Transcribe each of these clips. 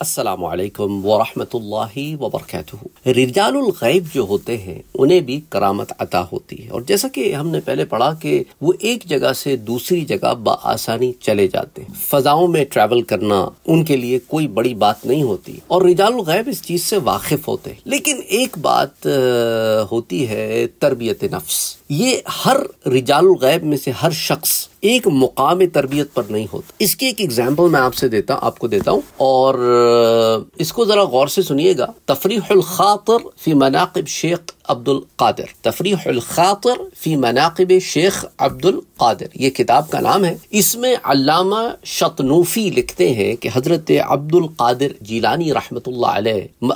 असलकम वरहमल वबरक रिजालगैब जो होते हैं उन्हें भी करामत अता होती है और जैसा कि हमने पहले पढ़ा कि वो एक जगह से दूसरी जगह बआसानी चले जाते हैं फजाओं में ट्रैवल करना उनके लिए कोई बड़ी बात नहीं होती और रिजालगैब इस चीज़ से वाकिफ होते हैं लेकिन एक बात होती है तरबियत नफ्स ये हर रिजाल गैब में से हर शख्स एक मुकाम तरबियत पर नहीं होता इसकी एक एग्जाम्पल मैं आपसे देता आपको देता हूँ और इसको ज़रा गौर से सुनिएगा तफरी खातर फी मनाकब शेख अब्दुल कादिर तफरी खातर फी मनाकब शेख अब्दुल कादिर ये किताब का नाम है इसमें अलामा शतनूफी लिखते हैं कि हजरत अब्दुल कादिर जीलानी रहमत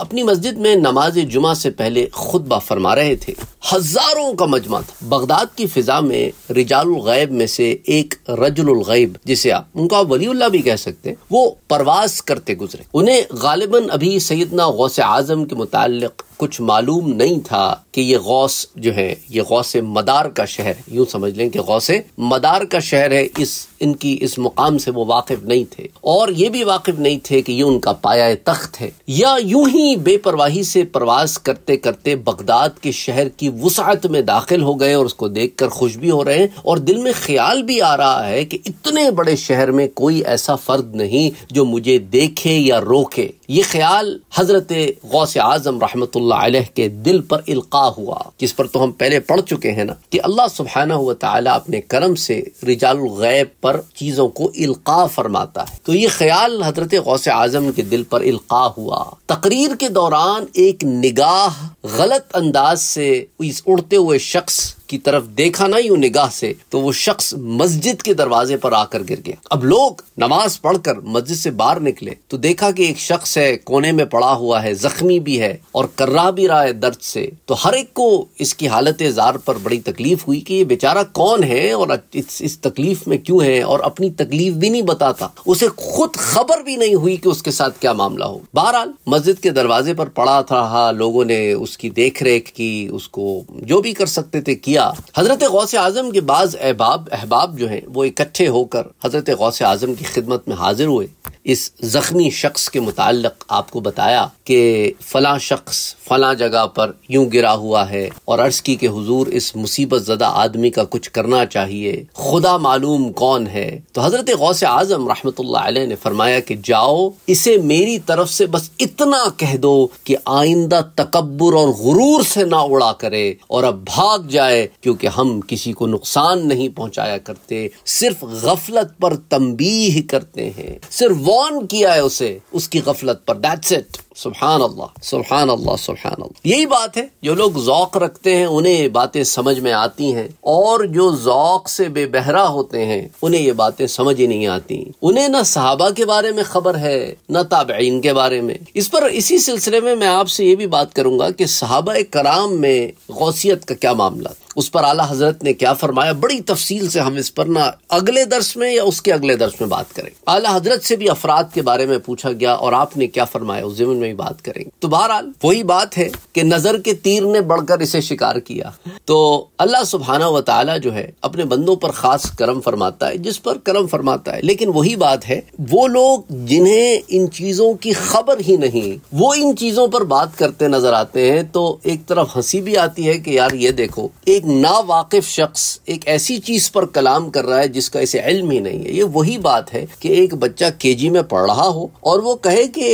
अपनी मस्जिद में नमाज जुमा से पहले खुतबा फरमा रहे थे हजारों का मजमा था बगदाद की फिजा में रिजाल गैब में से एक रजुल गैब जिसे आप उनका वलीउल्ला भी कह सकते हैं वो परवास करते गुजरे उन्हें गालिबन अभी सैदना गौसे आजम के मुतालिक कुछ मालूम नहीं था कि ये गौस जो है ये गौस मदार का शहर यूं समझ लें कि गौस मदार का शहर है इस इनकी इस मुकाम से वो वाकिफ नहीं थे और ये भी वाकिफ नहीं थे कि ये उनका पाया तख्त है या यूं ही बेपरवाही से प्रवास करते करते बगदाद के शहर की वसात में दाखिल हो गए और उसको देख कर खुश भी हो रहे हैं और दिल में ख्याल भी आ रहा है कि इतने बड़े शहर में कोई ऐसा फर्द नहीं जो मुझे देखे या रोके ये ख्याल हजरत गौस आजम रहमतुल्ला अलैह के दिल पर इल्का हुआ जिस पर तो हम पहले पढ़ चुके हैं ना कि अल्लाह सुबहाना हुआ ताला अपने करम से रिजाल गैब पर चीज़ों को इल्का फरमाता है तो ये ख्याल हजरत गौसे आजम के दिल पर इल्का हुआ तकरीर के दौरान एक निगाह गलत अंदाज से इस उड़ते हुए शख्स की तरफ देखा ना यूं निगाह से तो वो शख्स मस्जिद के दरवाजे पर आकर गिर गया अब लोग नमाज पढ़कर मस्जिद से बाहर निकले तो देखा कि एक शख्स है कोने में पड़ा हुआ है जख्मी भी है और कर्रा भी रहा है दर्द से तो हर एक को इसकी हालत जार पर बड़ी तकलीफ हुई कि ये बेचारा कौन है और इस, इस तकलीफ में क्यों है और अपनी तकलीफ भी नहीं बताता उसे खुद खबर भी नहीं हुई कि उसके साथ क्या मामला हो बहरहाल मस्जिद के दरवाजे पर पड़ा था हाँ, लोगों ने उस उसकी देख रेख की उसको जो भी कर सकते थे किया हजरत गौस आजम के बाद अहबाब अहबाब जो है वो इकट्ठे होकर हजरत गौस आजम की खिदमत में हाजिर हुए इस ज़ख्मी शख्स के मुतालिक आपको बताया कि फ़ला शख्स फ़ला जगह पर यूं गिरा हुआ है और अर्ज़ की के हुजूर इस मुसीबत ज़दा आदमी का कुछ करना चाहिए खुदा मालूम कौन है तो हज़रत गौसे आज़म रहमत ने फरमाया कि जाओ इसे मेरी तरफ से बस इतना कह दो कि आइंदा तकबर और गुरूर से ना उड़ा करे और अब भाग जाए क्योंकि हम किसी को नुकसान नहीं पहुंचाया करते सिर्फ गफलत पर तमबीह करते हैं सिर्फ वो ऑन किया है उसे उसकी गफलत पर दैट्स इट सुबहान अल्लाह सुबहान अल्लाह सुबहान अल्लाह यही बात है जो लोग जौक रखते हैं उन्हें ये बातें समझ में आती हैं और जो जौक से बेबहरा होते हैं उन्हें ये बातें समझ ही नहीं आती उन्हें ना सहाबा के बारे में खबर है न ताबेन के बारे में इस पर इसी सिलसिले में मैं आपसे ये भी बात करूंगा कि सहाबा कराम में गौसियत का क्या मामला उस पर आला हजरत ने क्या फरमाया बड़ी तफसील से हम इस पर ना अगले दर्श में या उसके अगले दर्श में बात करें आला हजरत से भी अफराद के बारे में पूछा गया और आपने क्या फरमाया उस जमीन में में बात करेंगे तो बहरहाल वही बात है कि नजर के तीर ने बढ़कर इसे शिकार किया तो अल्लाह सुबहाना व ताला जो है अपने बंदों पर खास करम फरमाता है जिस पर करम फरमाता है लेकिन वही बात है वो लोग जिन्हें इन चीजों की खबर ही नहीं वो इन चीजों पर बात करते नजर आते हैं तो एक तरफ हंसी भी आती है कि यार ये देखो एक नावाकिफ शख्स एक ऐसी चीज पर कलाम कर रहा है जिसका इसे इल्म ही नहीं है ये वही बात है कि एक बच्चा केजी में पढ़ रहा हो और वो कहे कि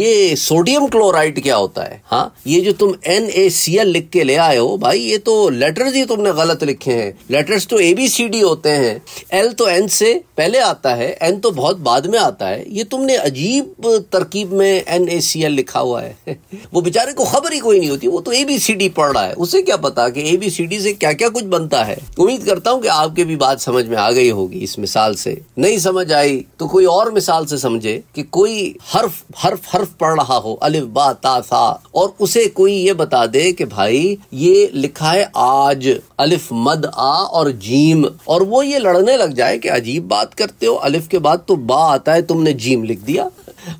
ये सोडियम क्लोराइड क्या होता है हाँ ये जो तुम एन ए सी एल लिख के ले आए हो भाई ये तो लेटर्स ही तुमने गलत लिखे हैं लेटर्स तो ए बी सी डी होते हैं एल तो एन से पहले आता है एन तो बहुत बाद में आता है ये तुमने अजीब तरकीब में एन ए सी एल लिखा हुआ है वो बेचारे को खबर ही कोई नहीं होती वो तो ए बी सी डी पढ़ रहा है उसे क्या पता कि ए बी सी डी से क्या क्या कुछ बनता है उम्मीद करता हूँ कि आपके भी बात समझ में आ गई होगी इस मिसाल से नहीं समझ आई तो कोई और मिसाल से समझे कि कोई हर्फ हर्फ हर्फ पढ़ रहा हो अलिफ बा सा और उसे कोई ये बता दे कि भाई ये लिखा है आज अलिफ मद आ और जीम और वो ये लड़ने लग जाए कि अजीब बात करते हो अलिफ के बाद तो बा आता है तुमने जीम लिख दिया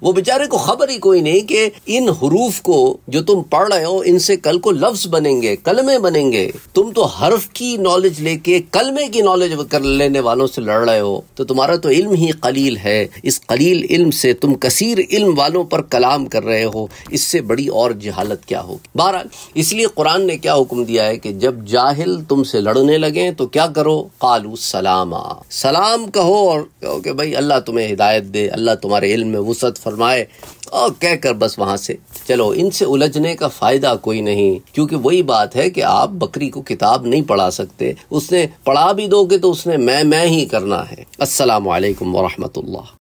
वो बेचारे को खबर ही कोई नहीं कि इन हरूफ को जो तुम पढ़ रहे हो इनसे कल को लफ्ज बनेंगे कलमे बनेंगे तुम तो हर्फ की नॉलेज लेके कलमे की नॉलेज कर लेने वालों से लड़ रहे हो तो तुम्हारा तो इल्म ही कलील है इस कलील इल्म से तुम कसीर इल्म वालों पर कलाम कर रहे हो इससे बड़ी और जहालत क्या होगी बहरहाल इसलिए कुरान ने क्या हुक्म दिया है कि जब जाहिल तुमसे लड़ने लगे तो क्या करो कालू सलामा सलाम कहो और कहो कि भाई अल्लाह तुम्हें हिदायत दे अल्लाह तुम्हारे इल्म में वसत मदद फरमाए और कह कर बस वहाँ से चलो इनसे उलझने का फ़ायदा कोई नहीं क्योंकि वही बात है कि आप बकरी को किताब नहीं पढ़ा सकते उसने पढ़ा भी दोगे तो उसने मैं मैं ही करना है असलकम वरहमतुल्ला